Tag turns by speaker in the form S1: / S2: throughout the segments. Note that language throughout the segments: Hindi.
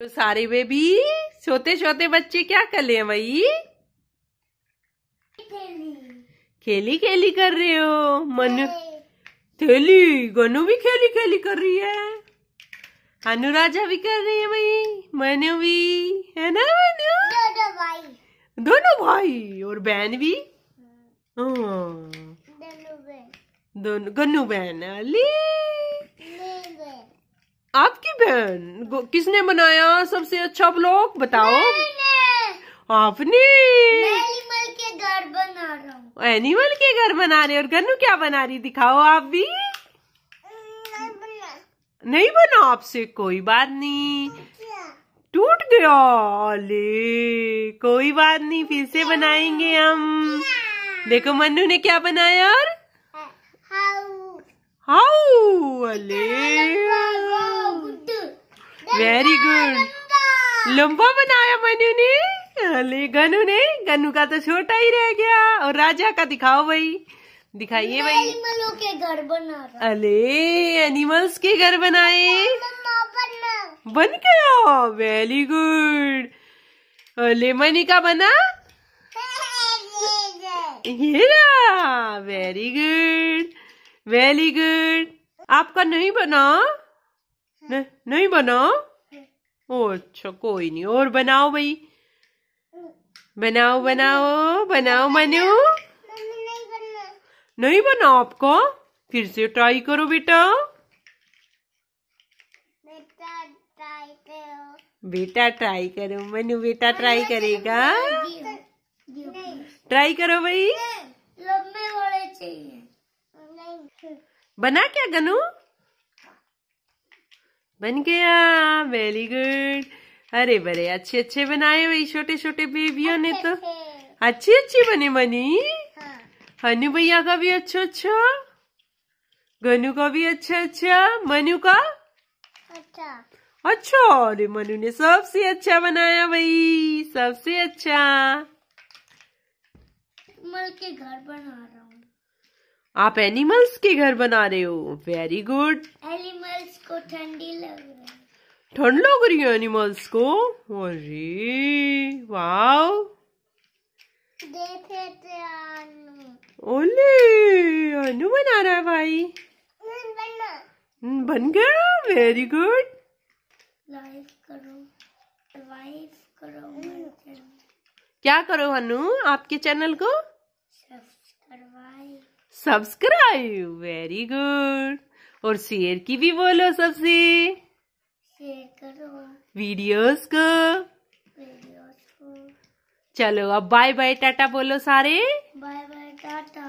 S1: तो सारे बेबी छोटे छोटे बच्चे क्या कर रहे हैं भाई खेली खेली कर रहे हो मनु थैली गनु भी खेली खेली कर रही है अनुराजा भी कर रही है भाई मनु भी है ना मनु दोनों भाई दोनों भाई और बहन भी हाँ। हाँ। दोनों बहन दोनों गनु बहन अली आपकी बहन किसने बनाया सबसे अच्छा ब्लॉग बताओ आपने एनिमल के घर बना रहा हूँ एनिमल के घर बना रहे और गन्नू क्या बना रही दिखाओ आप भी नहीं बना आपसे कोई बात नहीं टूट गया ले कोई बात नहीं फिर से बनाएंगे हम देखो मन्नू ने क्या बनाया और हाउ हाउ अले वेरी गुड लंबा बनाया मनु ने अले गनु ने गनु का तो छोटा ही रह गया और राजा का दिखाओ भाई दिखाइए भाई एनिमलों के घर बना अले एनिमल्स के घर बनाए बन गया वेरी गुड अले मनी का बना ये वेरी गुड वेरी गुड आपका नहीं बना नहीं बना अच्छा कोई नहीं और बनाओ भाई बनाओ बनाओ बनाओ मनु नहीं बनाओ आपको फिर से ट्राई करो बेटा बेटा ट्राई करो मनु बेटा ट्राई करेगा ट्राई करो भाई बना क्या गनू बन गया वेरी गुड अरे बड़े अच्छे अच्छे बनाए वही छोटे छोटे बेबियों ने तो अच्छी अच्छी बने मनी हाँ। हनु भैया का भी अच्छा अच्छा गनु का भी अच्छा अच्छा मनु का अच्छा अच्छा अरे मनु ने सबसे अच्छा बनाया भाई सबसे अच्छा मल के घर बना रहा हूँ आप एनिमल्स के घर बना रहे हो वेरी गुड एनिमल्स को ठंडी लग रही ठंड लग रही है एनिमल्स को अरे वाओ देखे थे ओले अनु बना रहा है भाई हम्म, बन गया वेरी गुड लाइक करो करो क्या करो अनु आपके चैनल को सब्सक्राइब वेरी गुड और शेयर की भी बोलो सबसे वीडियोस को चलो अब बाय बाय टाटा बोलो सारे बाय बाय टाटा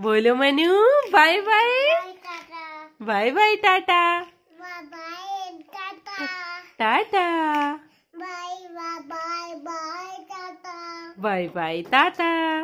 S1: बोलो Manu bye bye bye bye tata tata bye bye tata bye bye Tata